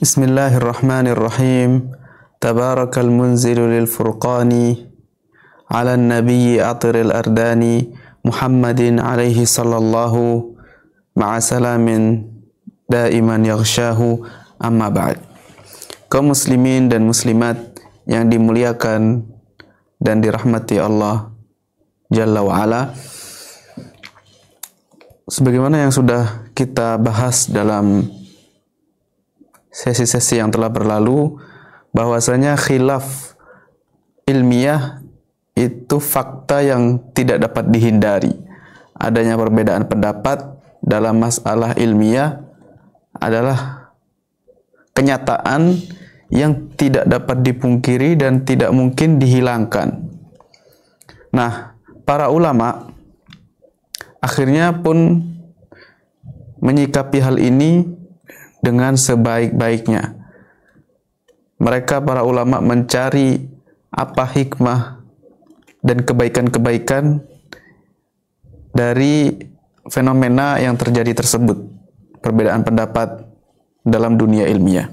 بسم الله الرحمن الرحيم تبارك المنزل للفرقان على النبي أطر الأردان محمد عليه صلى الله مع سلام دائما يغشاه أما بعد كم مسلمين dan muslimat yang dimuliakan dan dirahmati Allah Jalla wa'ala sebagaimana yang sudah kita bahas dalam sesi-sesi yang telah berlalu bahwasanya khilaf ilmiah itu fakta yang tidak dapat dihindari. Adanya perbedaan pendapat dalam masalah ilmiah adalah kenyataan yang tidak dapat dipungkiri dan tidak mungkin dihilangkan. Nah, para ulama akhirnya pun menyikapi hal ini dengan sebaik-baiknya. Mereka para ulama mencari apa hikmah dan kebaikan-kebaikan dari fenomena yang terjadi tersebut, perbedaan pendapat dalam dunia ilmiah.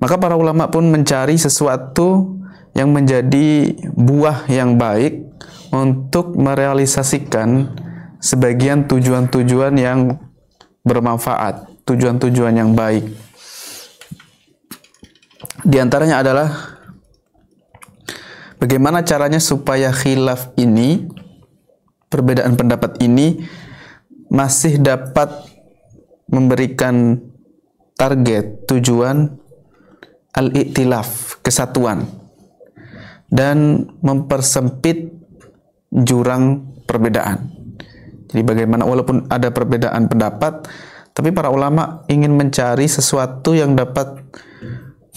Maka para ulama pun mencari sesuatu yang menjadi buah yang baik untuk merealisasikan sebagian tujuan-tujuan yang bermanfaat tujuan-tujuan yang baik. Di antaranya adalah bagaimana caranya supaya khilaf ini, perbedaan pendapat ini masih dapat memberikan target, tujuan al-iktilaf, kesatuan dan mempersempit jurang perbedaan. Jadi bagaimana walaupun ada perbedaan pendapat, tapi para ulama ingin mencari sesuatu yang dapat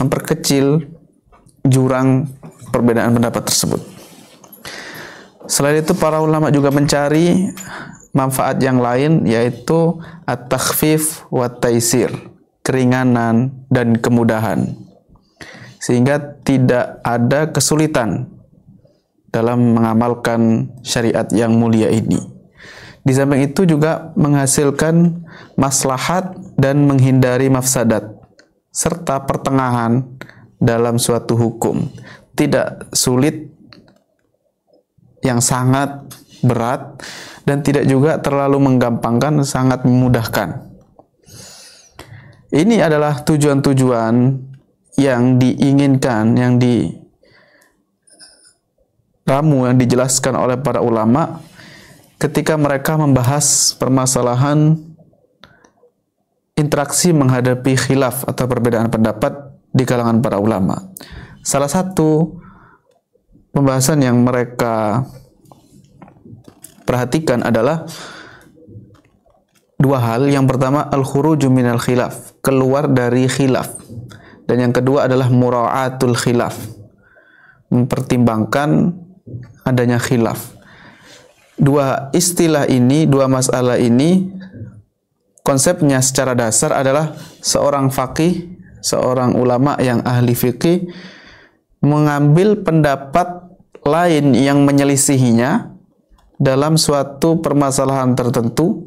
memperkecil jurang perbedaan pendapat tersebut. Selain itu para ulama juga mencari manfaat yang lain yaitu at-takhfif wa taisir, keringanan dan kemudahan. Sehingga tidak ada kesulitan dalam mengamalkan syariat yang mulia ini. Di samping itu juga menghasilkan maslahat dan menghindari mafsadat serta pertengahan dalam suatu hukum. Tidak sulit yang sangat berat dan tidak juga terlalu menggampangkan, sangat memudahkan. Ini adalah tujuan-tujuan yang diinginkan, yang di ramu yang dijelaskan oleh para ulama ketika mereka membahas permasalahan interaksi menghadapi khilaf atau perbedaan pendapat di kalangan para ulama. Salah satu pembahasan yang mereka perhatikan adalah dua hal. Yang pertama al-khuruju minal khilaf, keluar dari khilaf. Dan yang kedua adalah mura'atul khilaf, mempertimbangkan adanya khilaf dua istilah ini, dua masalah ini konsepnya secara dasar adalah seorang faqih, seorang ulama yang ahli fikih mengambil pendapat lain yang menyelisihinya dalam suatu permasalahan tertentu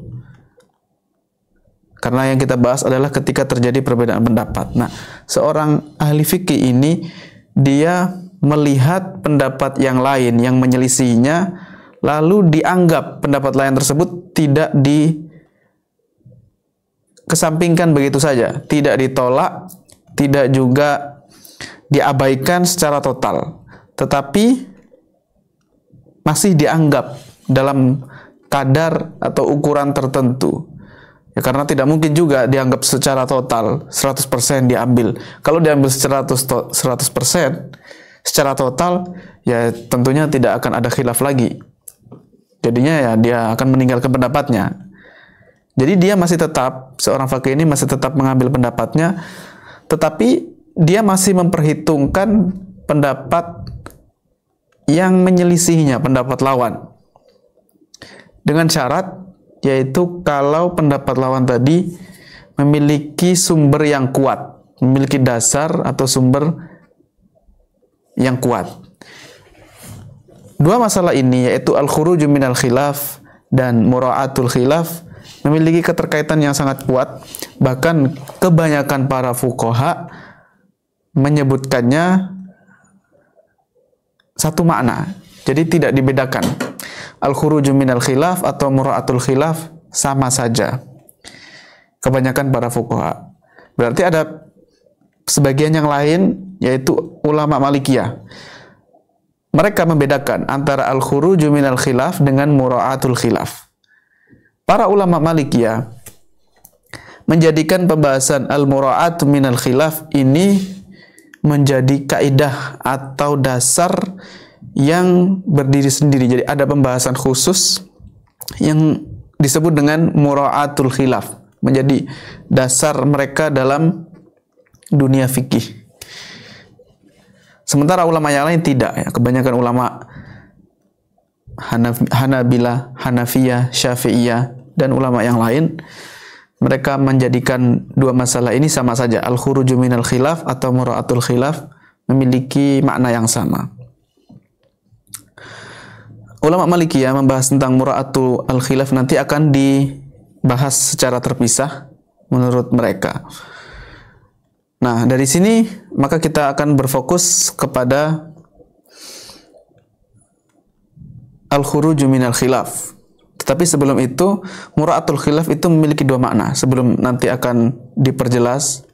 karena yang kita bahas adalah ketika terjadi perbedaan pendapat. Nah, seorang ahli fikih ini dia melihat pendapat yang lain yang menyelisihinya lalu dianggap pendapat lain tersebut tidak di kesampingkan begitu saja, tidak ditolak, tidak juga diabaikan secara total, tetapi masih dianggap dalam kadar atau ukuran tertentu. Ya, karena tidak mungkin juga dianggap secara total 100% diambil. Kalau diambil secara 100%, 100% secara total ya tentunya tidak akan ada khilaf lagi Jadinya ya dia akan meninggalkan pendapatnya. Jadi dia masih tetap seorang fakir ini masih tetap mengambil pendapatnya, tetapi dia masih memperhitungkan pendapat yang menyelisihinya, pendapat lawan. Dengan syarat yaitu kalau pendapat lawan tadi memiliki sumber yang kuat, memiliki dasar atau sumber yang kuat. Dua masalah ini yaitu al-khuruju minal khilaf dan mura'atul khilaf memiliki keterkaitan yang sangat kuat bahkan kebanyakan para fukoha menyebutkannya satu makna jadi tidak dibedakan al-khuruju minal khilaf atau mura'atul khilaf sama saja kebanyakan para fukoha berarti ada sebagian yang lain yaitu ulama malikiyah mereka membedakan antara al-khuruju minal khilaf dengan mura'atul khilaf. Para ulama Malikiyah menjadikan pembahasan al-mura'at minal khilaf ini menjadi kaidah atau dasar yang berdiri sendiri. Jadi ada pembahasan khusus yang disebut dengan mura'atul khilaf, menjadi dasar mereka dalam dunia fikih. Sementara ulama yang lain tidak ya. Kebanyakan ulama Hanaf, Hanabila, Hanafiyah, Syafi'iyah dan ulama yang lain mereka menjadikan dua masalah ini sama saja al-khuruju minal khilaf atau mura'atul khilaf memiliki makna yang sama. Ulama Maliki ya membahas tentang mura'atul al-khilaf nanti akan dibahas secara terpisah menurut mereka. Nah, dari sini maka kita akan berfokus kepada al-khuruju minal khilaf. Tetapi sebelum itu, mura'atul khilaf itu memiliki dua makna. Sebelum nanti akan diperjelas,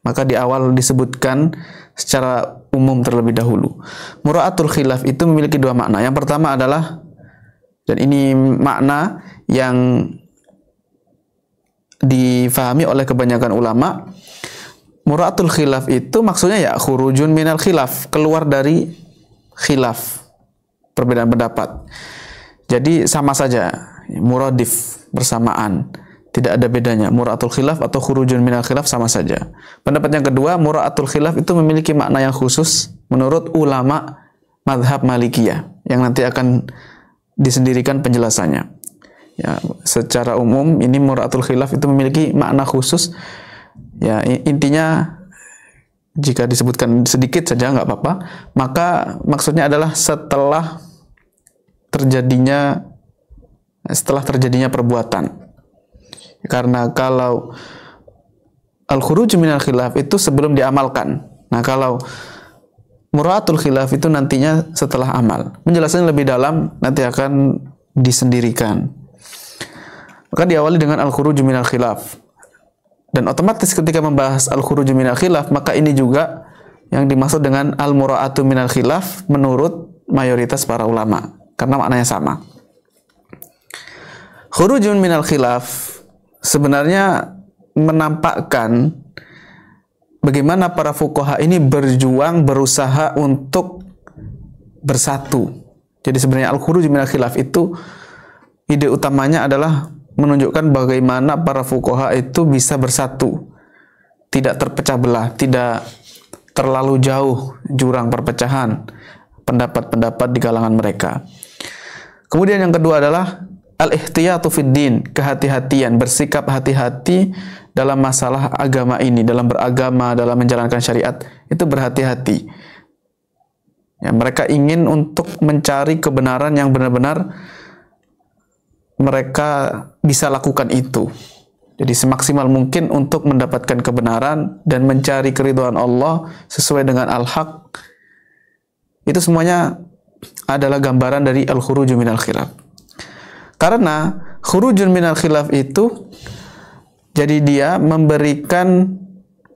maka di awal disebutkan secara umum terlebih dahulu. Mura'atul khilaf itu memiliki dua makna. Yang pertama adalah dan ini makna yang difahami oleh kebanyakan ulama' muratul khilaf itu maksudnya ya khurujun minal khilaf, keluar dari khilaf. Perbedaan pendapat. Jadi sama saja, muradif, bersamaan. Tidak ada bedanya, muratul khilaf atau khurujun minal khilaf sama saja. Pendapat yang kedua, muratul khilaf itu memiliki makna yang khusus menurut ulama madhab malikiyah yang nanti akan disendirikan penjelasannya. Ya, secara umum ini muratul khilaf itu memiliki makna khusus Ya, intinya jika disebutkan sedikit saja nggak apa-apa, maka maksudnya adalah setelah terjadinya setelah terjadinya perbuatan. Karena kalau al-khuruj minal khilaf itu sebelum diamalkan. Nah, kalau muratul khilaf itu nantinya setelah amal. Penjelasannya lebih dalam nanti akan disendirikan. Maka diawali dengan al-khuruj minal khilaf. Dan otomatis ketika membahas al-khuruj minal khilaf, maka ini juga yang dimaksud dengan al-mura'atu al khilaf menurut mayoritas para ulama. Karena maknanya sama. Khurujun minal khilaf sebenarnya menampakkan bagaimana para fukoha ini berjuang berusaha untuk bersatu. Jadi sebenarnya al-khuruj al khilaf itu ide utamanya adalah menunjukkan bagaimana para fukoha itu bisa bersatu, tidak terpecah belah, tidak terlalu jauh jurang perpecahan pendapat-pendapat di kalangan mereka. Kemudian yang kedua adalah al-ihtiyatu fid kehati-hatian, bersikap hati-hati dalam masalah agama ini, dalam beragama, dalam menjalankan syariat, itu berhati-hati. Ya, mereka ingin untuk mencari kebenaran yang benar-benar mereka bisa lakukan itu. Jadi semaksimal mungkin untuk mendapatkan kebenaran dan mencari keriduan Allah sesuai dengan al-haq. Itu semuanya adalah gambaran dari al-khuruju minal khilaf. Karena khurujun minal khilaf itu jadi dia memberikan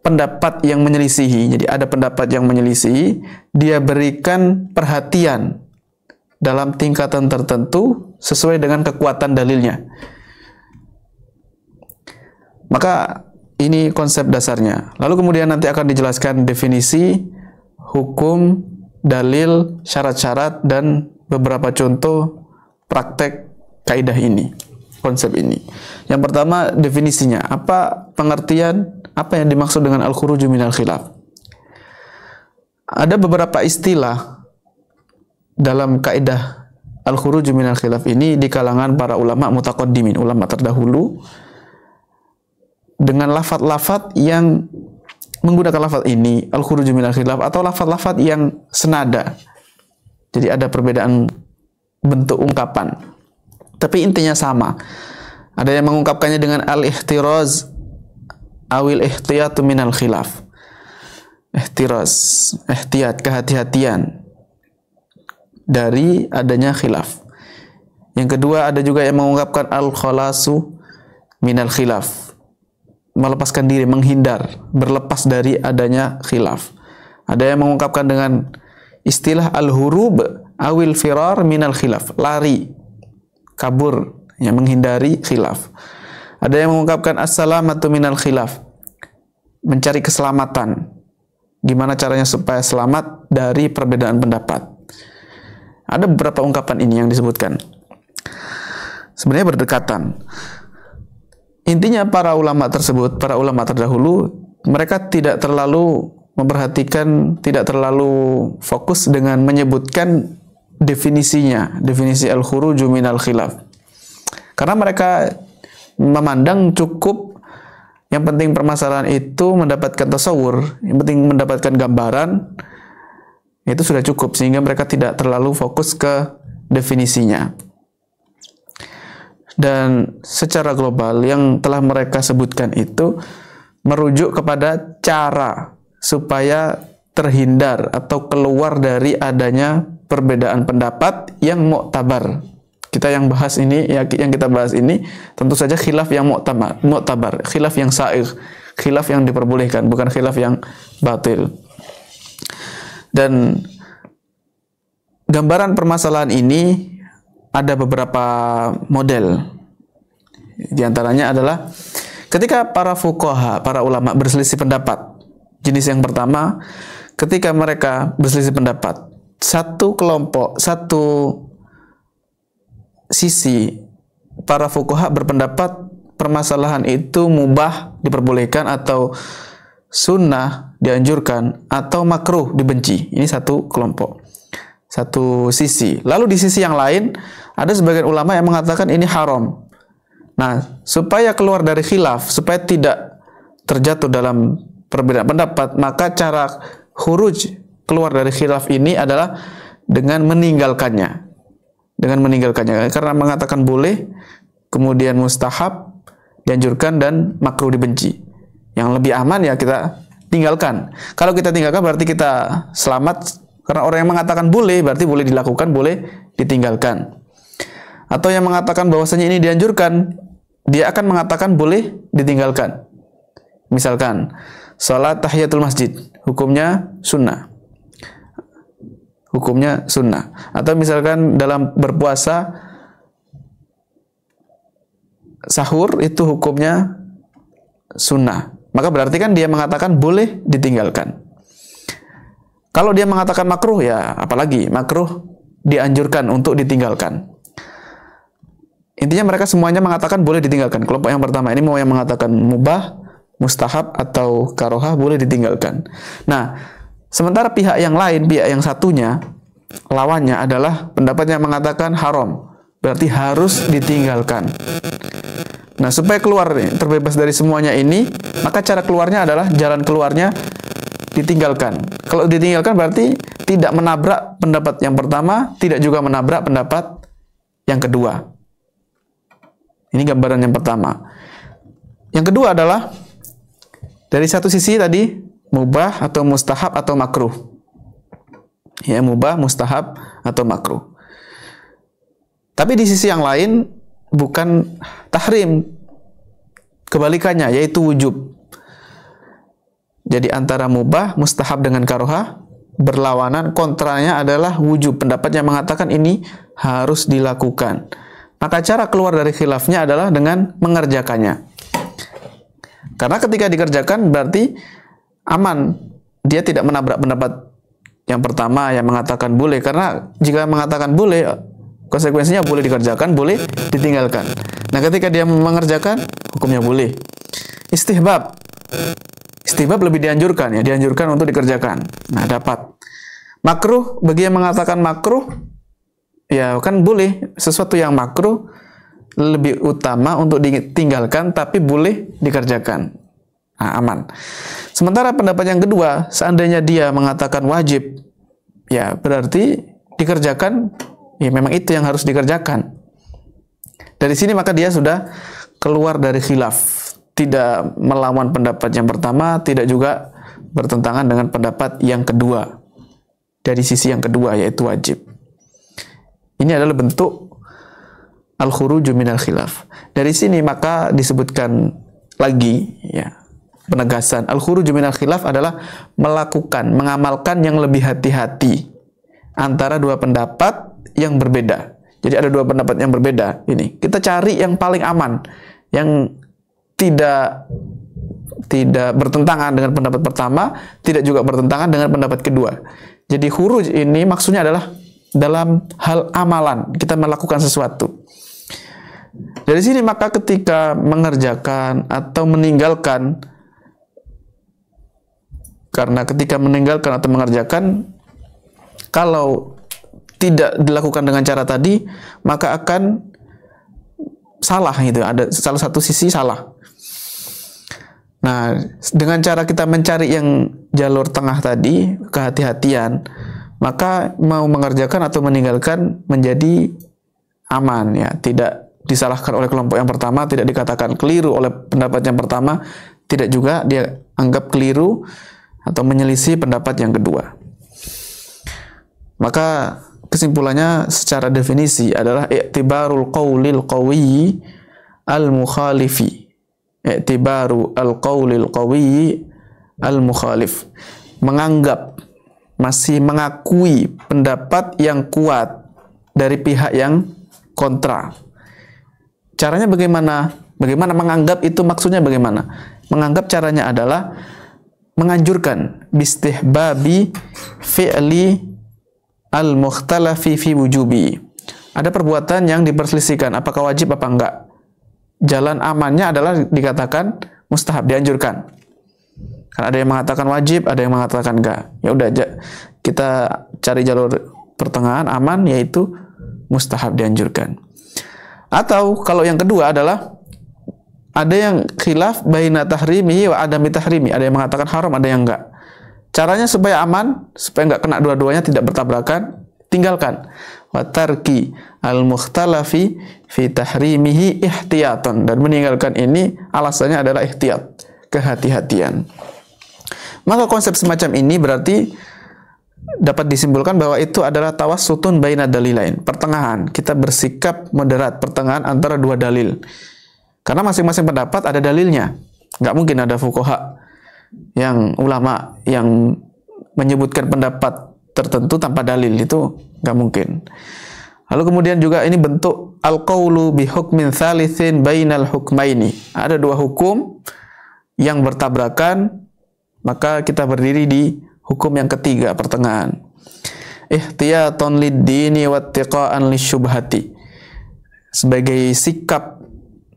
pendapat yang menyelisihi. Jadi ada pendapat yang menyelisihi, dia berikan perhatian dalam tingkatan tertentu sesuai dengan kekuatan dalilnya. Maka ini konsep dasarnya. Lalu kemudian nanti akan dijelaskan definisi, hukum, dalil, syarat-syarat, dan beberapa contoh praktek kaidah ini, konsep ini. Yang pertama definisinya, apa pengertian, apa yang dimaksud dengan al-khuruju minal khilaf. Ada beberapa istilah dalam kaidah al-khuruj minal khilaf ini di kalangan para ulama mutaqaddimin, ulama terdahulu dengan lafat-lafat yang menggunakan lafat ini al-khuruj minal khilaf atau lafat-lafat yang senada. Jadi ada perbedaan bentuk ungkapan. Tapi intinya sama. Ada yang mengungkapkannya dengan al-ihtiraz awil ihtiyatu minal khilaf. Ihtiraz, ihtiyat, kehati-hatian dari adanya khilaf. Yang kedua ada juga yang mengungkapkan al-khalasu minal khilaf. Melepaskan diri, menghindar, berlepas dari adanya khilaf. Ada yang mengungkapkan dengan istilah al-hurub awil firar minal khilaf. Lari, kabur, yang menghindari khilaf. Ada yang mengungkapkan assalamatu minal khilaf. Mencari keselamatan. Gimana caranya supaya selamat dari perbedaan pendapat. Ada beberapa ungkapan ini yang disebutkan. Sebenarnya berdekatan. Intinya para ulama tersebut, para ulama terdahulu, mereka tidak terlalu memperhatikan, tidak terlalu fokus dengan menyebutkan definisinya, definisi al-khuruju minal khilaf. Karena mereka memandang cukup yang penting permasalahan itu mendapatkan tasawur, yang penting mendapatkan gambaran, itu sudah cukup sehingga mereka tidak terlalu fokus ke definisinya. Dan secara global yang telah mereka sebutkan itu merujuk kepada cara supaya terhindar atau keluar dari adanya perbedaan pendapat yang muktabar. Kita yang bahas ini ya, yang kita bahas ini tentu saja khilaf yang muktabar, muktabar, khilaf yang sa'ir, khilaf yang diperbolehkan, bukan khilaf yang batil. Dan gambaran permasalahan ini ada beberapa model. Di antaranya adalah ketika para fukoha, para ulama berselisih pendapat. Jenis yang pertama, ketika mereka berselisih pendapat, satu kelompok, satu sisi para fukoha berpendapat permasalahan itu mubah diperbolehkan atau sunnah dianjurkan atau makruh dibenci. Ini satu kelompok. Satu sisi. Lalu di sisi yang lain ada sebagian ulama yang mengatakan ini haram. Nah, supaya keluar dari khilaf, supaya tidak terjatuh dalam perbedaan pendapat, maka cara huruj keluar dari khilaf ini adalah dengan meninggalkannya. Dengan meninggalkannya. Karena mengatakan boleh, kemudian mustahab, dianjurkan dan makruh dibenci. Yang lebih aman ya kita tinggalkan. Kalau kita tinggalkan berarti kita selamat karena orang yang mengatakan boleh berarti boleh dilakukan, boleh ditinggalkan. Atau yang mengatakan bahwasanya ini dianjurkan, dia akan mengatakan boleh ditinggalkan. Misalkan, salat tahiyatul masjid, hukumnya sunnah. Hukumnya sunnah. Atau misalkan dalam berpuasa, sahur itu hukumnya sunnah. Maka berarti kan dia mengatakan boleh ditinggalkan. Kalau dia mengatakan makruh ya apalagi makruh dianjurkan untuk ditinggalkan. Intinya mereka semuanya mengatakan boleh ditinggalkan. Kelompok yang pertama ini mau yang mengatakan mubah, mustahab atau karohah boleh ditinggalkan. Nah, sementara pihak yang lain, pihak yang satunya lawannya adalah pendapat yang mengatakan haram. Berarti harus ditinggalkan. Nah, supaya keluar terbebas dari semuanya ini, maka cara keluarnya adalah jalan keluarnya ditinggalkan. Kalau ditinggalkan berarti tidak menabrak pendapat yang pertama, tidak juga menabrak pendapat yang kedua. Ini gambaran yang pertama. Yang kedua adalah dari satu sisi tadi mubah atau mustahab atau makruh. Ya, mubah, mustahab atau makruh. Tapi di sisi yang lain bukan tahrim. Kebalikannya yaitu wujub. Jadi antara mubah, mustahab dengan karoha berlawanan kontranya adalah wujub. Pendapat yang mengatakan ini harus dilakukan. Maka cara keluar dari khilafnya adalah dengan mengerjakannya. Karena ketika dikerjakan berarti aman. Dia tidak menabrak pendapat yang pertama yang mengatakan boleh karena jika mengatakan boleh Konsekuensinya boleh dikerjakan, boleh ditinggalkan. Nah, ketika dia mengerjakan, hukumnya boleh. Istihbab. Istihbab lebih dianjurkan ya, dianjurkan untuk dikerjakan. Nah, dapat. Makruh bagi yang mengatakan makruh ya kan boleh sesuatu yang makruh lebih utama untuk ditinggalkan tapi boleh dikerjakan. Nah, aman. Sementara pendapat yang kedua, seandainya dia mengatakan wajib, ya berarti dikerjakan Ya memang itu yang harus dikerjakan. Dari sini maka dia sudah keluar dari khilaf, tidak melawan pendapat yang pertama, tidak juga bertentangan dengan pendapat yang kedua. Dari sisi yang kedua yaitu wajib. Ini adalah bentuk al-khuruju minal khilaf. Dari sini maka disebutkan lagi ya penegasan al-khuruju minal khilaf adalah melakukan, mengamalkan yang lebih hati-hati antara dua pendapat yang berbeda. Jadi ada dua pendapat yang berbeda ini. Kita cari yang paling aman, yang tidak tidak bertentangan dengan pendapat pertama, tidak juga bertentangan dengan pendapat kedua. Jadi huruf ini maksudnya adalah dalam hal amalan kita melakukan sesuatu. Dari sini maka ketika mengerjakan atau meninggalkan karena ketika meninggalkan atau mengerjakan kalau tidak dilakukan dengan cara tadi, maka akan salah gitu. Ada salah satu sisi salah. Nah, dengan cara kita mencari yang jalur tengah tadi, kehati-hatian, maka mau mengerjakan atau meninggalkan menjadi aman ya, tidak disalahkan oleh kelompok yang pertama, tidak dikatakan keliru oleh pendapat yang pertama, tidak juga dia anggap keliru atau menyelisih pendapat yang kedua. Maka kesimpulannya secara definisi adalah i'tibarul qawlil qawiyyi al-mukhalifi. I'tibaru al-qawlil qawiyyi al-mukhalif. Menganggap, masih mengakui pendapat yang kuat dari pihak yang kontra. Caranya bagaimana? Bagaimana menganggap itu maksudnya bagaimana? Menganggap caranya adalah menganjurkan bistihbabi fi'li al-mukhtalafi fi wujubi. Ada perbuatan yang diperselisihkan, apakah wajib apa enggak. Jalan amannya adalah dikatakan mustahab, dianjurkan. Kan ada yang mengatakan wajib, ada yang mengatakan enggak. Ya udah kita cari jalur pertengahan aman yaitu mustahab dianjurkan. Atau kalau yang kedua adalah ada yang khilaf baina tahrimi wa adami tahrimi. Ada yang mengatakan haram, ada yang enggak. Caranya supaya aman, supaya nggak kena dua-duanya, tidak bertabrakan, tinggalkan. Watarki al-mukhtalafi fi tahrimihi Dan meninggalkan ini alasannya adalah ihtiyat, kehati-hatian. Maka konsep semacam ini berarti dapat disimpulkan bahwa itu adalah tawas tawassutun baina lain. pertengahan. Kita bersikap moderat, pertengahan antara dua dalil. Karena masing-masing pendapat ada dalilnya. Nggak mungkin ada fukoha yang ulama yang menyebutkan pendapat tertentu tanpa dalil itu nggak mungkin. Lalu kemudian juga ini bentuk al-qaulu bi hukmin thalithin bainal hukmaini. Ada dua hukum yang bertabrakan maka kita berdiri di hukum yang ketiga pertengahan. Ihtiyatun lid-dini wattiqa'an lishubhati Sebagai sikap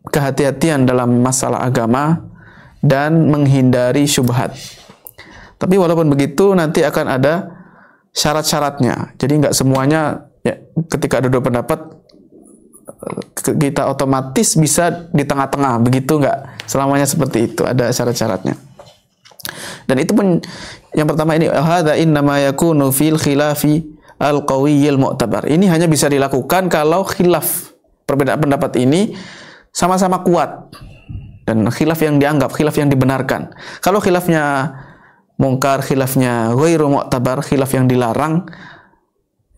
kehati-hatian dalam masalah agama dan menghindari syubhat. Tapi walaupun begitu nanti akan ada syarat-syaratnya. Jadi nggak semuanya ya, ketika ada dua pendapat eh, kita otomatis bisa di tengah-tengah begitu nggak selamanya seperti itu ada syarat-syaratnya dan itu pun yang pertama ini in nama yakunu fil khilafi al qawiyil mu'tabar ini hanya bisa dilakukan kalau khilaf perbedaan pendapat ini sama-sama kuat dan khilaf yang dianggap, khilaf yang dibenarkan. Kalau khilafnya mungkar, khilafnya ghairu mu'tabar, khilaf yang dilarang,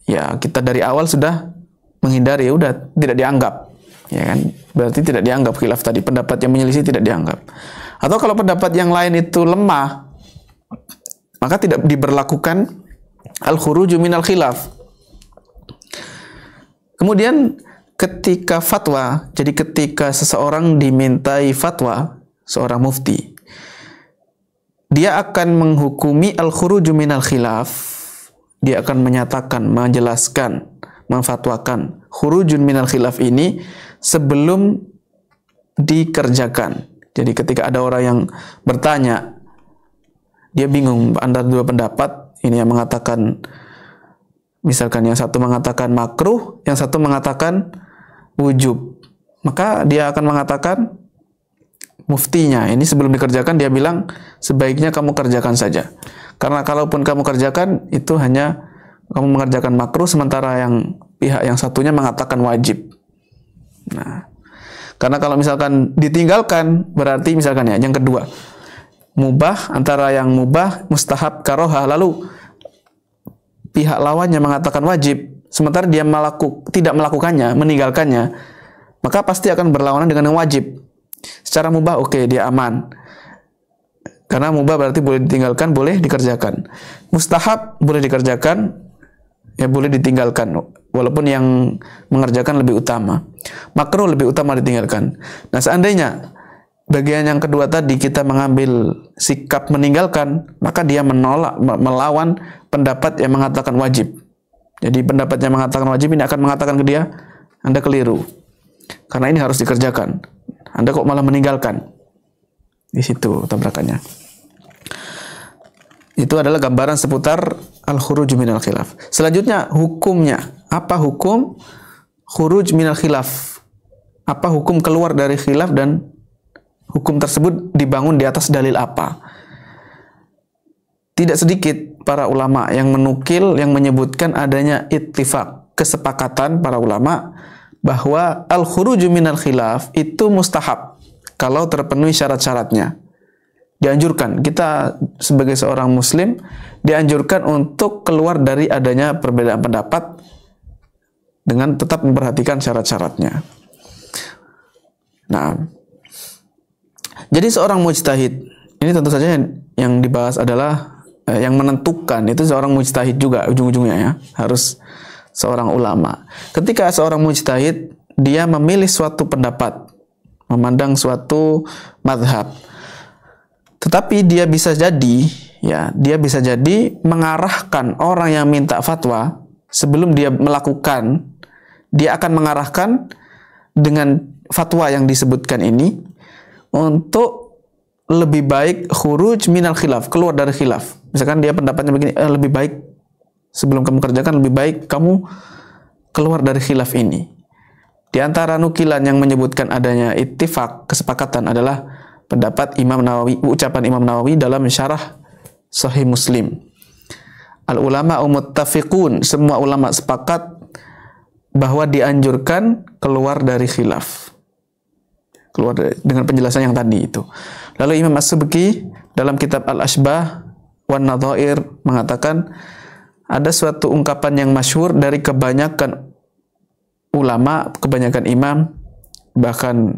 ya kita dari awal sudah menghindari, ya udah tidak dianggap. Ya kan? Berarti tidak dianggap khilaf tadi, pendapat yang menyelisih tidak dianggap. Atau kalau pendapat yang lain itu lemah, maka tidak diberlakukan al-khuruju minal khilaf. Kemudian ketika fatwa, jadi ketika seseorang dimintai fatwa, seorang mufti, dia akan menghukumi al-khuruju minal khilaf, dia akan menyatakan, menjelaskan, memfatwakan khurujun minal khilaf ini sebelum dikerjakan. Jadi ketika ada orang yang bertanya, dia bingung antara dua pendapat, ini yang mengatakan misalkan yang satu mengatakan makruh, yang satu mengatakan wujub. Maka dia akan mengatakan muftinya, ini sebelum dikerjakan dia bilang sebaiknya kamu kerjakan saja. Karena kalaupun kamu kerjakan itu hanya kamu mengerjakan makruh sementara yang pihak yang satunya mengatakan wajib. Nah, karena kalau misalkan ditinggalkan berarti misalkan ya yang kedua mubah antara yang mubah mustahab karoha lalu pihak lawannya mengatakan wajib sementara dia melaku, tidak melakukannya, meninggalkannya, maka pasti akan berlawanan dengan yang wajib. Secara mubah oke, okay, dia aman. Karena mubah berarti boleh ditinggalkan, boleh dikerjakan. Mustahab boleh dikerjakan, ya boleh ditinggalkan walaupun yang mengerjakan lebih utama. Makruh lebih utama ditinggalkan. Nah, seandainya bagian yang kedua tadi kita mengambil sikap meninggalkan, maka dia menolak melawan pendapat yang mengatakan wajib. Jadi pendapatnya mengatakan wajib ini akan mengatakan ke dia, Anda keliru. Karena ini harus dikerjakan. Anda kok malah meninggalkan. Di situ tabrakannya. Itu adalah gambaran seputar al-khuruj minal khilaf. Selanjutnya hukumnya. Apa hukum khuruj minal khilaf? Apa hukum keluar dari khilaf dan hukum tersebut dibangun di atas dalil apa? Tidak sedikit para ulama yang menukil yang menyebutkan adanya ittifaq kesepakatan para ulama bahwa al khuruju minal khilaf itu mustahab kalau terpenuhi syarat-syaratnya dianjurkan kita sebagai seorang muslim dianjurkan untuk keluar dari adanya perbedaan pendapat dengan tetap memperhatikan syarat-syaratnya nah jadi seorang mujtahid ini tentu saja yang dibahas adalah Eh, yang menentukan itu seorang mujtahid juga ujung-ujungnya ya harus seorang ulama. Ketika seorang mujtahid dia memilih suatu pendapat, memandang suatu madhab, tetapi dia bisa jadi ya dia bisa jadi mengarahkan orang yang minta fatwa sebelum dia melakukan dia akan mengarahkan dengan fatwa yang disebutkan ini untuk lebih baik khuruj minal khilaf, keluar dari khilaf. Misalkan dia pendapatnya begini, eh, lebih baik sebelum kamu kerjakan lebih baik kamu keluar dari khilaf ini. Di antara nukilan yang menyebutkan adanya ittifak, kesepakatan adalah pendapat Imam Nawawi, ucapan Imam Nawawi dalam syarah Sahih Muslim. Al ulama umuttafiqun, semua ulama sepakat bahwa dianjurkan keluar dari khilaf. Keluar dari, dengan penjelasan yang tadi itu. Lalu Imam As-Subki dalam kitab Al-Ashbah Wan Nadhair mengatakan ada suatu ungkapan yang masyhur dari kebanyakan ulama, kebanyakan imam bahkan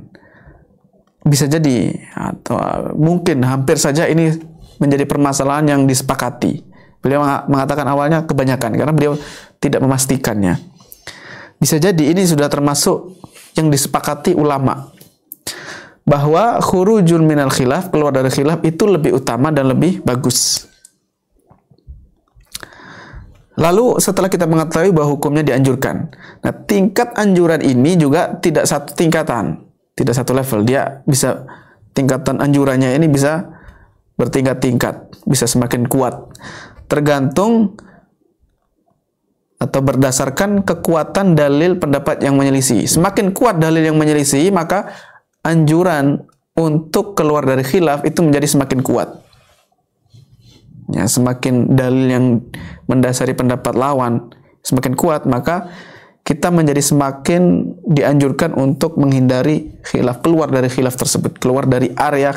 bisa jadi atau mungkin hampir saja ini menjadi permasalahan yang disepakati. Beliau mengatakan awalnya kebanyakan karena beliau tidak memastikannya. Bisa jadi ini sudah termasuk yang disepakati ulama bahwa khurujun minal khilaf, keluar dari khilaf itu lebih utama dan lebih bagus. Lalu setelah kita mengetahui bahwa hukumnya dianjurkan. Nah, tingkat anjuran ini juga tidak satu tingkatan, tidak satu level. Dia bisa tingkatan anjurannya ini bisa bertingkat-tingkat, bisa semakin kuat. Tergantung atau berdasarkan kekuatan dalil pendapat yang menyelisih. Semakin kuat dalil yang menyelisih, maka anjuran untuk keluar dari khilaf itu menjadi semakin kuat. Ya, semakin dalil yang mendasari pendapat lawan semakin kuat, maka kita menjadi semakin dianjurkan untuk menghindari khilaf, keluar dari khilaf tersebut, keluar dari area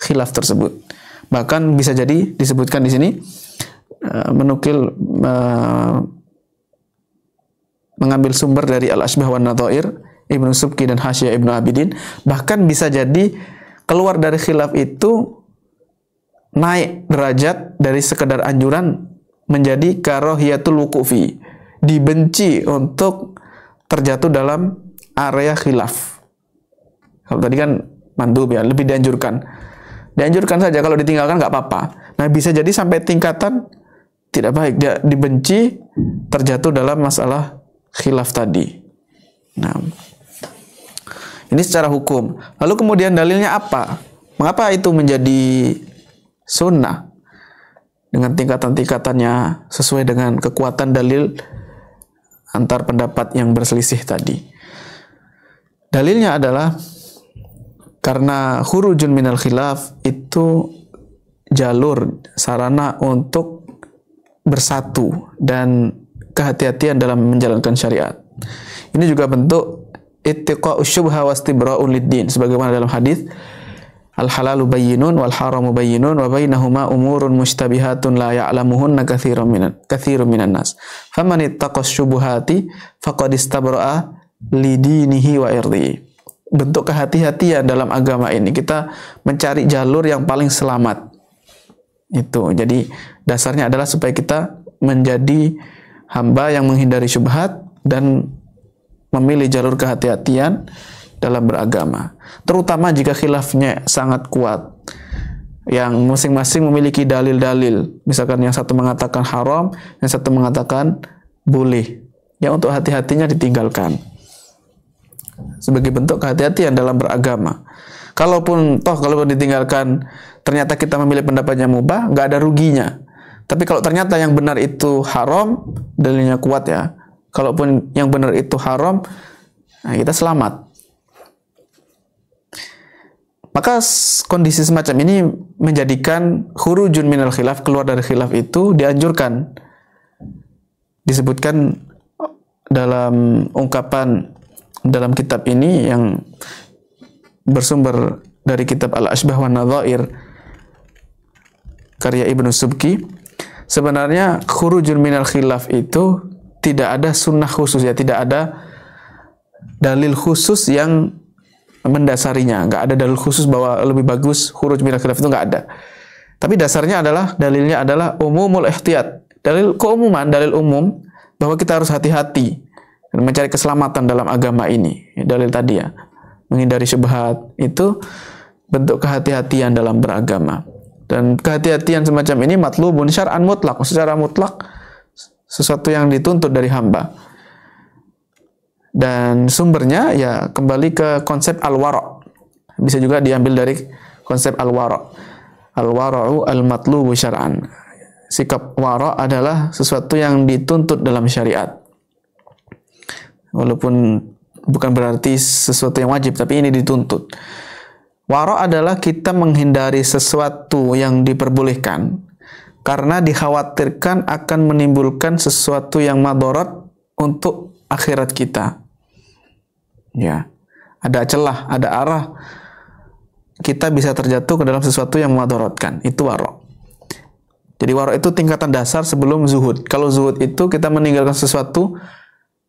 khilaf tersebut. Bahkan bisa jadi disebutkan di sini eh, menukil eh, mengambil sumber dari Al-Asbah wa Nathair Ibnu Subki dan Hasya Ibnu Abidin bahkan bisa jadi keluar dari khilaf itu naik derajat dari sekedar anjuran menjadi karohiyatul wukufi dibenci untuk terjatuh dalam area khilaf kalau tadi kan mandub ya lebih dianjurkan dianjurkan saja kalau ditinggalkan nggak apa-apa nah bisa jadi sampai tingkatan tidak baik dia dibenci terjatuh dalam masalah khilaf tadi nah ini secara hukum. Lalu kemudian dalilnya apa? Mengapa itu menjadi sunnah? Dengan tingkatan-tingkatannya sesuai dengan kekuatan dalil antar pendapat yang berselisih tadi. Dalilnya adalah karena hurujun minal khilaf itu jalur sarana untuk bersatu dan kehati-hatian dalam menjalankan syariat. Ini juga bentuk ittiqa usyubha wa istibra'un lid-din sebagaimana dalam hadis al halalu bayyinun wal haramu bayyinun wa bainahuma umurun mushtabihatun la ya'lamuhunna katsirun minan katsirun minan nas faman ittaqa syubhati faqad istabra'a lidinihi wa irdihi bentuk kehati-hatian dalam agama ini kita mencari jalur yang paling selamat itu jadi dasarnya adalah supaya kita menjadi hamba yang menghindari syubhat dan memilih jalur kehati-hatian dalam beragama. Terutama jika khilafnya sangat kuat. Yang masing-masing memiliki dalil-dalil. Misalkan yang satu mengatakan haram, yang satu mengatakan boleh. Yang untuk hati-hatinya ditinggalkan. Sebagai bentuk kehati-hatian dalam beragama. Kalaupun toh kalau ditinggalkan ternyata kita memilih pendapat yang mubah, nggak ada ruginya. Tapi kalau ternyata yang benar itu haram, dalilnya kuat ya, Kalaupun yang benar itu haram, nah kita selamat. Maka kondisi semacam ini menjadikan huru khurujun minal khilaf, keluar dari khilaf itu dianjurkan. Disebutkan dalam ungkapan dalam kitab ini yang bersumber dari kitab Al-Ashbah wa Nadhair karya Ibnu Subki sebenarnya khurujun minal khilaf itu tidak ada sunnah khusus ya, tidak ada dalil khusus yang mendasarinya. Nggak ada dalil khusus bahwa lebih bagus huruf minal khilaf itu nggak ada. Tapi dasarnya adalah dalilnya adalah umumul ihtiyat. Dalil keumuman, dalil umum bahwa kita harus hati-hati mencari keselamatan dalam agama ini. Ya, dalil tadi ya, menghindari syubhat itu bentuk kehati-hatian dalam beragama. Dan kehati-hatian semacam ini matlubun syar'an mutlak. Secara mutlak sesuatu yang dituntut dari hamba. Dan sumbernya ya kembali ke konsep al-wara. Bisa juga diambil dari konsep al-wara. Al-wara'u al-matlubu syar'an. Sikap wara adalah sesuatu yang dituntut dalam syariat. Walaupun bukan berarti sesuatu yang wajib, tapi ini dituntut. Wara adalah kita menghindari sesuatu yang diperbolehkan karena dikhawatirkan akan menimbulkan sesuatu yang madorot untuk akhirat kita. Ya, ada celah, ada arah kita bisa terjatuh ke dalam sesuatu yang memadorotkan. Itu warok. Jadi warok itu tingkatan dasar sebelum zuhud. Kalau zuhud itu kita meninggalkan sesuatu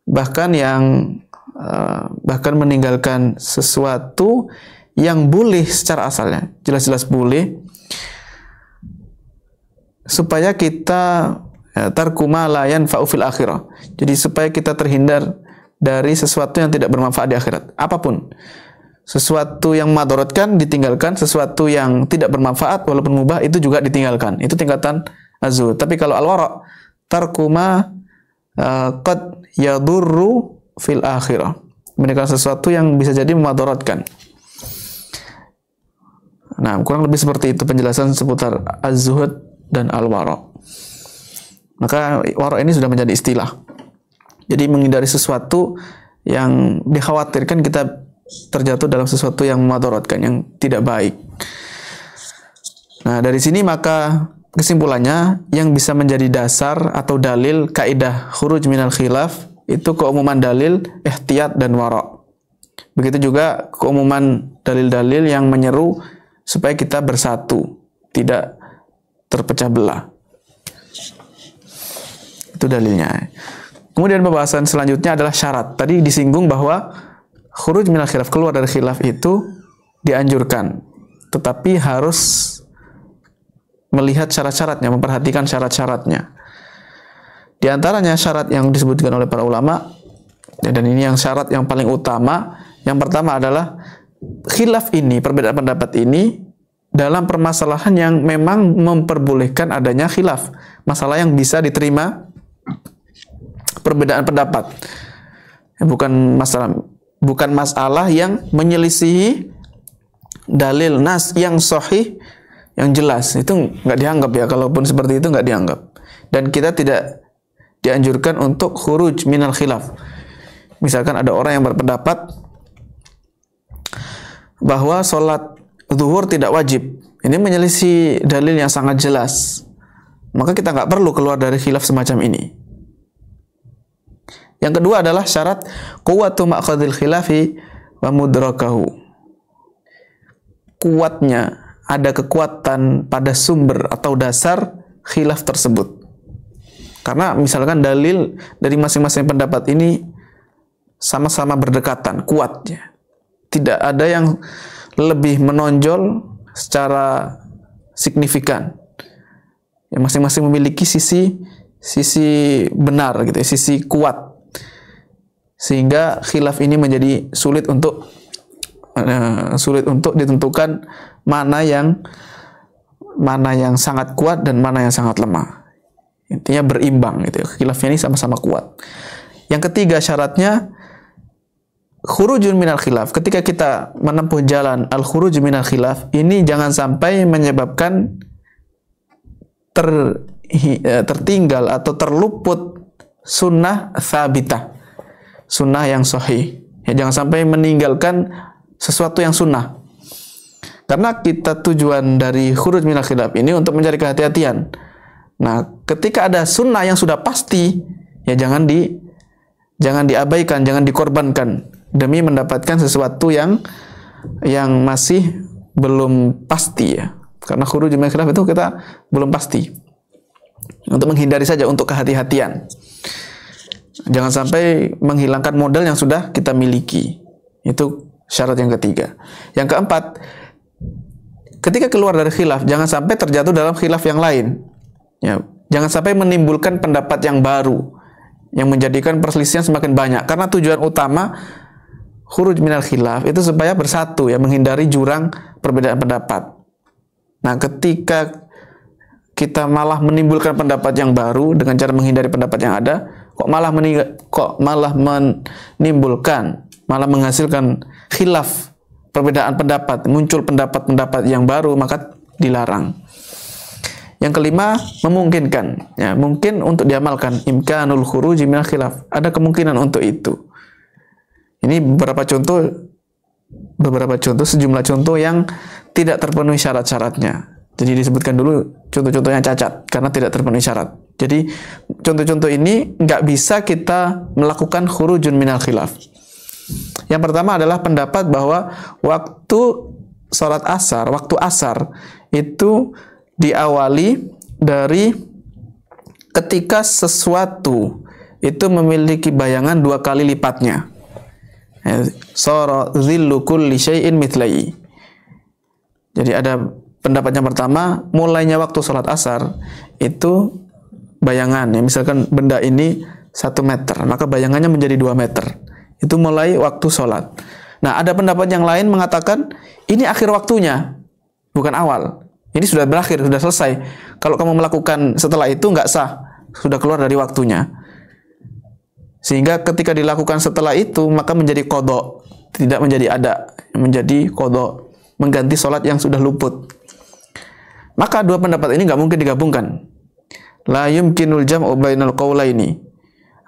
bahkan yang eh, bahkan meninggalkan sesuatu yang boleh secara asalnya jelas-jelas boleh supaya kita ya, tarkuma layan faufil akhirah. Jadi supaya kita terhindar dari sesuatu yang tidak bermanfaat di akhirat. Apapun. Sesuatu yang madorotkan ditinggalkan, sesuatu yang tidak bermanfaat walaupun mubah itu juga ditinggalkan. Itu tingkatan azu. Tapi kalau al-wara tarkuma uh, qad yadurru fil akhirah. Meninggalkan sesuatu yang bisa jadi memadorotkan. Nah, kurang lebih seperti itu penjelasan seputar az-zuhud dan al warok Maka warok ini sudah menjadi istilah. Jadi menghindari sesuatu yang dikhawatirkan kita terjatuh dalam sesuatu yang memadaratkan, yang tidak baik. Nah, dari sini maka kesimpulannya yang bisa menjadi dasar atau dalil kaidah khuruj minal khilaf itu keumuman dalil ihtiyat dan warok. Begitu juga keumuman dalil-dalil yang menyeru supaya kita bersatu, tidak terpecah belah. Itu dalilnya. Kemudian pembahasan selanjutnya adalah syarat. Tadi disinggung bahwa khuruj minal khilaf, keluar dari khilaf itu dianjurkan. Tetapi harus melihat syarat-syaratnya, memperhatikan syarat-syaratnya. Di antaranya syarat yang disebutkan oleh para ulama, dan ini yang syarat yang paling utama, yang pertama adalah khilaf ini, perbedaan pendapat ini dalam permasalahan yang memang memperbolehkan adanya khilaf, masalah yang bisa diterima perbedaan pendapat. Ya, bukan masalah bukan masalah yang menyelisihi dalil nas yang sahih yang jelas. Itu nggak dianggap ya kalaupun seperti itu nggak dianggap. Dan kita tidak dianjurkan untuk huruj minal khilaf. Misalkan ada orang yang berpendapat bahwa sholat zuhur tidak wajib. Ini menyelisih dalil yang sangat jelas. Maka kita nggak perlu keluar dari khilaf semacam ini. Yang kedua adalah syarat kuwatu ma'khadil khilafi wa mudrakahu. Kuatnya, ada kekuatan pada sumber atau dasar khilaf tersebut. Karena misalkan dalil dari masing-masing pendapat ini sama-sama berdekatan, kuatnya. Tidak ada yang lebih menonjol secara signifikan. Ya, masing-masing memiliki sisi sisi benar gitu, ya, sisi kuat. Sehingga khilaf ini menjadi sulit untuk uh, sulit untuk ditentukan mana yang mana yang sangat kuat dan mana yang sangat lemah. Intinya berimbang gitu. Ya, khilafnya ini sama-sama kuat. Yang ketiga syaratnya khurujun minal khilaf, ketika kita menempuh jalan al khuruj minal khilaf, ini jangan sampai menyebabkan ter, eh, tertinggal atau terluput sunnah sabitah, sunnah yang sahih. Ya, jangan sampai meninggalkan sesuatu yang sunnah. Karena kita tujuan dari khuruj minal khilaf ini untuk mencari kehati-hatian. Nah, ketika ada sunnah yang sudah pasti, ya jangan di jangan diabaikan, jangan dikorbankan demi mendapatkan sesuatu yang yang masih belum pasti ya. Karena khuruj min khilaf itu kita belum pasti. Untuk menghindari saja untuk kehati-hatian. Jangan sampai menghilangkan modal yang sudah kita miliki. Itu syarat yang ketiga. Yang keempat, ketika keluar dari khilaf, jangan sampai terjatuh dalam khilaf yang lain. Ya, jangan sampai menimbulkan pendapat yang baru yang menjadikan perselisihan semakin banyak. Karena tujuan utama khuruj minal khilaf itu supaya bersatu ya menghindari jurang perbedaan pendapat. Nah, ketika kita malah menimbulkan pendapat yang baru dengan cara menghindari pendapat yang ada, kok malah kok malah menimbulkan, malah menghasilkan khilaf perbedaan pendapat, muncul pendapat-pendapat yang baru maka dilarang. Yang kelima, memungkinkan. Ya, mungkin untuk diamalkan imkanul khuruji minal khilaf. Ada kemungkinan untuk itu. Ini beberapa contoh beberapa contoh sejumlah contoh yang tidak terpenuhi syarat-syaratnya. Jadi disebutkan dulu contoh-contoh yang cacat karena tidak terpenuhi syarat. Jadi contoh-contoh ini nggak bisa kita melakukan khurujun minal khilaf. Yang pertama adalah pendapat bahwa waktu sholat asar, waktu asar itu diawali dari ketika sesuatu itu memiliki bayangan dua kali lipatnya. Jadi ada pendapat yang pertama, mulainya waktu sholat asar itu bayangan. Ya, misalkan benda ini satu meter, maka bayangannya menjadi dua meter. Itu mulai waktu sholat. Nah, ada pendapat yang lain mengatakan ini akhir waktunya, bukan awal. Ini sudah berakhir, sudah selesai. Kalau kamu melakukan setelah itu nggak sah, sudah keluar dari waktunya. Sehingga ketika dilakukan setelah itu, maka menjadi kodok. Tidak menjadi ada, menjadi kodok. Mengganti sholat yang sudah luput. Maka dua pendapat ini nggak mungkin digabungkan. La yumkinul ubainal qawla ini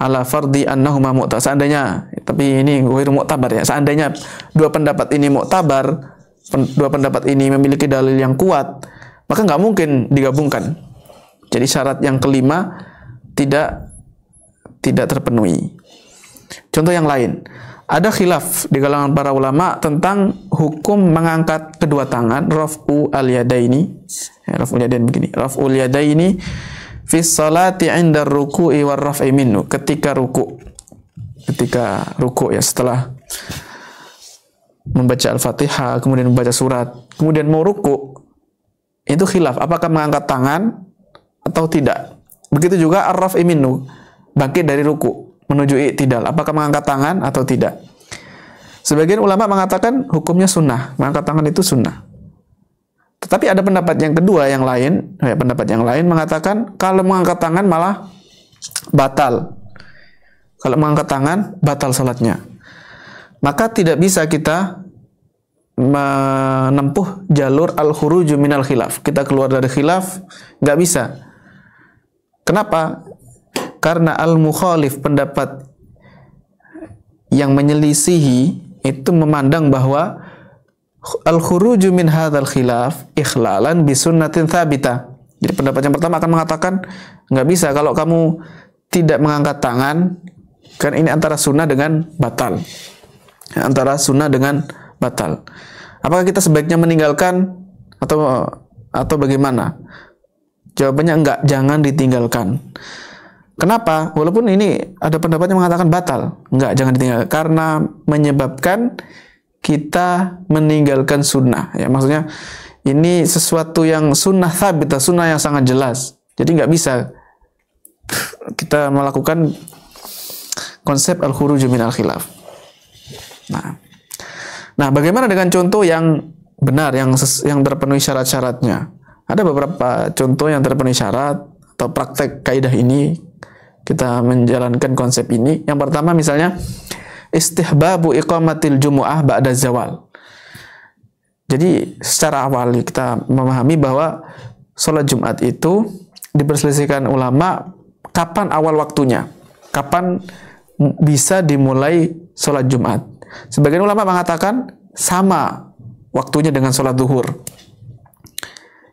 ala fardi annahuma mu'tabar. Seandainya, tapi ini ghairu mu'tabar ya. Seandainya dua pendapat ini mu'tabar, dua pendapat ini memiliki dalil yang kuat, maka nggak mungkin digabungkan. Jadi syarat yang kelima tidak tidak terpenuhi. Contoh yang lain, ada khilaf di kalangan para ulama tentang hukum mengangkat kedua tangan rafu al yadaini ya, eh, rafu al yadaini begini rafu al yadaini fi salati inda ruku'i war raf'i ketika ruku ketika ruku ya setelah membaca al-fatihah kemudian membaca surat kemudian mau ruku itu khilaf apakah mengangkat tangan atau tidak begitu juga ar-raf'i minnu bangkit dari ruku menuju iktidal. Apakah mengangkat tangan atau tidak? Sebagian ulama mengatakan hukumnya sunnah, mengangkat tangan itu sunnah. Tetapi ada pendapat yang kedua yang lain, ya, pendapat yang lain mengatakan kalau mengangkat tangan malah batal. Kalau mengangkat tangan batal salatnya. Maka tidak bisa kita menempuh jalur al-khuruju minal khilaf. Kita keluar dari khilaf nggak bisa. Kenapa? karena al-mukhalif pendapat yang menyelisihi itu memandang bahwa al-khuruju min hadzal khilaf ikhlalan sunnatin thabita. Jadi pendapat yang pertama akan mengatakan nggak bisa kalau kamu tidak mengangkat tangan kan ini antara sunnah dengan batal. Antara sunnah dengan batal. Apakah kita sebaiknya meninggalkan atau atau bagaimana? Jawabannya enggak, jangan ditinggalkan. Kenapa? Walaupun ini ada pendapat yang mengatakan batal. Enggak, jangan ditinggal. Karena menyebabkan kita meninggalkan sunnah. Ya, maksudnya ini sesuatu yang sunnah sabit, sunnah yang sangat jelas. Jadi nggak bisa kita melakukan konsep al-khuruj min al-khilaf. Nah, nah bagaimana dengan contoh yang benar, yang yang terpenuhi syarat-syaratnya? Ada beberapa contoh yang terpenuhi syarat atau praktek kaidah ini kita menjalankan konsep ini. Yang pertama misalnya istihbabu iqamatil jumu'ah ba'da zawal. Jadi secara awal kita memahami bahwa sholat Jumat itu diperselisihkan ulama kapan awal waktunya, kapan bisa dimulai sholat Jumat. Sebagian ulama mengatakan sama waktunya dengan sholat duhur,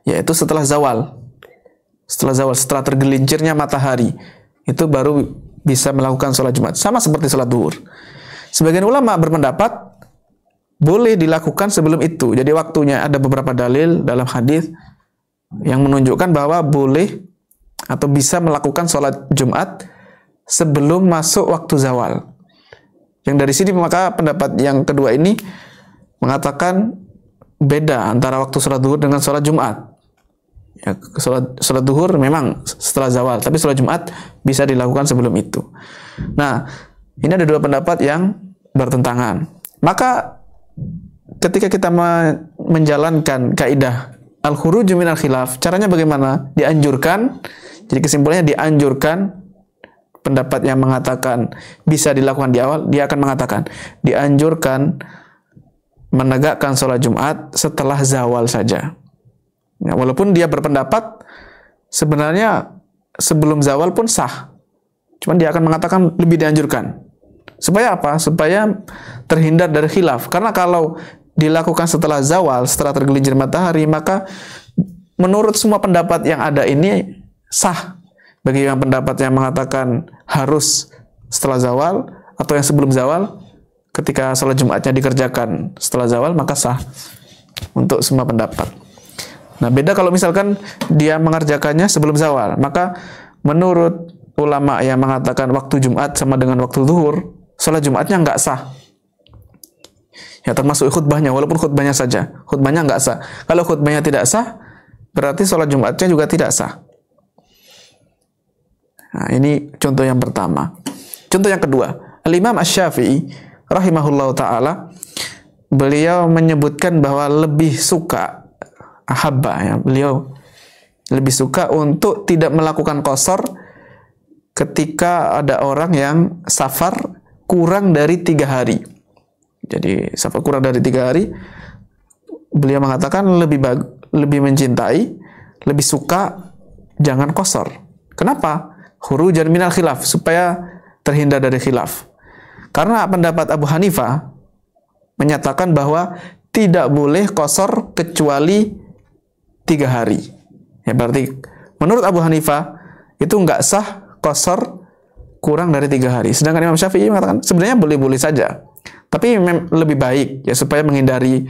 yaitu setelah zawal, setelah zawal, setelah tergelincirnya matahari itu baru bisa melakukan sholat Jumat. Sama seperti sholat duhur. Sebagian ulama berpendapat boleh dilakukan sebelum itu. Jadi waktunya ada beberapa dalil dalam hadis yang menunjukkan bahwa boleh atau bisa melakukan sholat Jumat sebelum masuk waktu zawal. Yang dari sini maka pendapat yang kedua ini mengatakan beda antara waktu sholat duhur dengan sholat Jumat. Ya, sholat, sholat duhur memang setelah zawal, tapi sholat Jumat bisa dilakukan sebelum itu. Nah, ini ada dua pendapat yang bertentangan. Maka ketika kita menjalankan kaidah al-khuruju al khilaf, caranya bagaimana? Dianjurkan. Jadi kesimpulannya dianjurkan pendapat yang mengatakan bisa dilakukan di awal, dia akan mengatakan dianjurkan menegakkan sholat Jumat setelah zawal saja. Ya, walaupun dia berpendapat sebenarnya sebelum zawal pun sah. Cuman dia akan mengatakan lebih dianjurkan. Supaya apa? Supaya terhindar dari khilaf. Karena kalau dilakukan setelah zawal, setelah tergelincir matahari, maka menurut semua pendapat yang ada ini sah. Bagi yang pendapat yang mengatakan harus setelah zawal atau yang sebelum zawal, ketika sholat Jumatnya dikerjakan setelah zawal, maka sah untuk semua pendapat. Nah, beda kalau misalkan dia mengerjakannya sebelum zawal, maka menurut ulama yang mengatakan waktu Jumat sama dengan waktu zuhur, sholat Jumatnya nggak sah. Ya termasuk khutbahnya, walaupun khutbahnya saja. Khutbahnya nggak sah. Kalau khutbahnya tidak sah, berarti sholat Jumatnya juga tidak sah. Nah, ini contoh yang pertama. Contoh yang kedua, Al-Imam Asy-Syafi'i rahimahullahu taala beliau menyebutkan bahwa lebih suka ahabba ya. Beliau lebih suka untuk tidak melakukan kosor ketika ada orang yang safar kurang dari tiga hari. Jadi safar kurang dari tiga hari, beliau mengatakan lebih lebih mencintai, lebih suka jangan kosor. Kenapa? huru minal khilaf supaya terhindar dari khilaf. Karena pendapat Abu Hanifah menyatakan bahwa tidak boleh kosor kecuali tiga hari. Ya, berarti menurut Abu Hanifah itu nggak sah kosor kurang dari tiga hari. Sedangkan Imam Syafi'i mengatakan sebenarnya boleh-boleh saja, tapi lebih baik ya supaya menghindari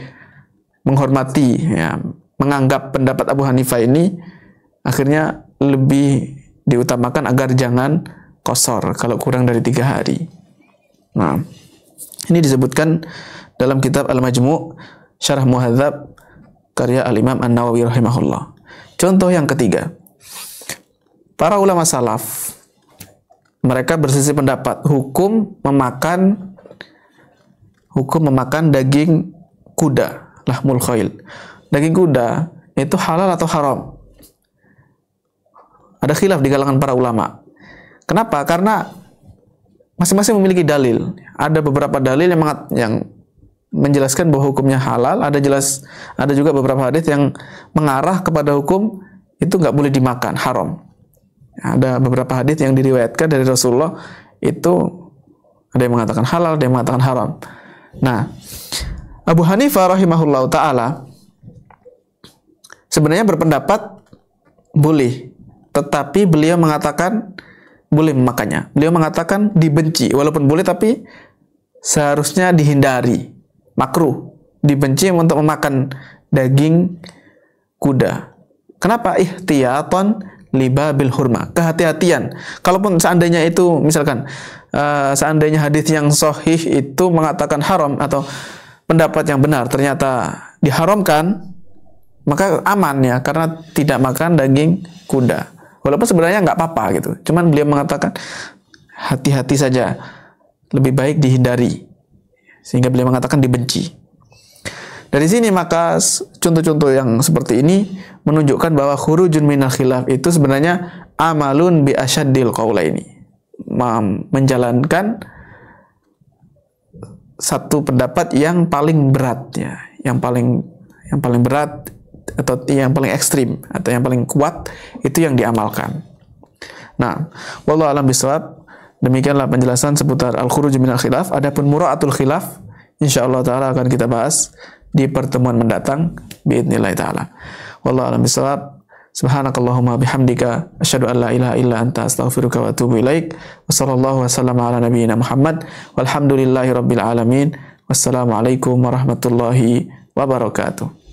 menghormati ya menganggap pendapat Abu Hanifah ini akhirnya lebih diutamakan agar jangan kosor kalau kurang dari tiga hari. Nah, ini disebutkan dalam kitab Al-Majmu' Syarah Muhadzab karya Al-Imam An-Nawawi rahimahullah. Contoh yang ketiga. Para ulama salaf mereka bersisi pendapat hukum memakan hukum memakan daging kuda, lahmul khail. Daging kuda itu halal atau haram? Ada khilaf di kalangan para ulama. Kenapa? Karena masing-masing memiliki dalil. Ada beberapa dalil yang, yang menjelaskan bahwa hukumnya halal, ada jelas ada juga beberapa hadis yang mengarah kepada hukum itu nggak boleh dimakan, haram. Ada beberapa hadis yang diriwayatkan dari Rasulullah itu ada yang mengatakan halal, ada yang mengatakan haram. Nah, Abu Hanifah rahimahullah taala sebenarnya berpendapat boleh, tetapi beliau mengatakan boleh makanya Beliau mengatakan dibenci, walaupun boleh tapi seharusnya dihindari makruh, dibenci untuk memakan daging kuda. Kenapa? Ihtiyaton liba bil hurma. Kehati-hatian. Kalaupun seandainya itu, misalkan, uh, seandainya hadis yang sohih itu mengatakan haram atau pendapat yang benar ternyata diharamkan, maka aman ya, karena tidak makan daging kuda. Walaupun sebenarnya nggak apa-apa gitu. Cuman beliau mengatakan, hati-hati saja. Lebih baik dihindari. Sehingga beliau mengatakan dibenci. Dari sini maka contoh-contoh yang seperti ini menunjukkan bahwa khurujun minal khilaf itu sebenarnya amalun bi asyaddil qaula ini. Menjalankan satu pendapat yang paling berat ya, yang paling yang paling berat atau yang paling ekstrim atau yang paling kuat itu yang diamalkan. Nah, wallahu alam bisawab Demikianlah penjelasan seputar al-khuruj al khilaf. Adapun mura'atul khilaf, insyaallah taala akan kita bahas di pertemuan mendatang Bi'idnillahi taala. Wallahu a'lam bisawab. Subhanakallahumma bihamdika asyhadu an la ilaha illa anta astaghfiruka wa atubu ilaik. Wassallallahu wasallam ala nabiyyina Muhammad walhamdulillahi rabbil alamin. Wassalamualaikum warahmatullahi wabarakatuh.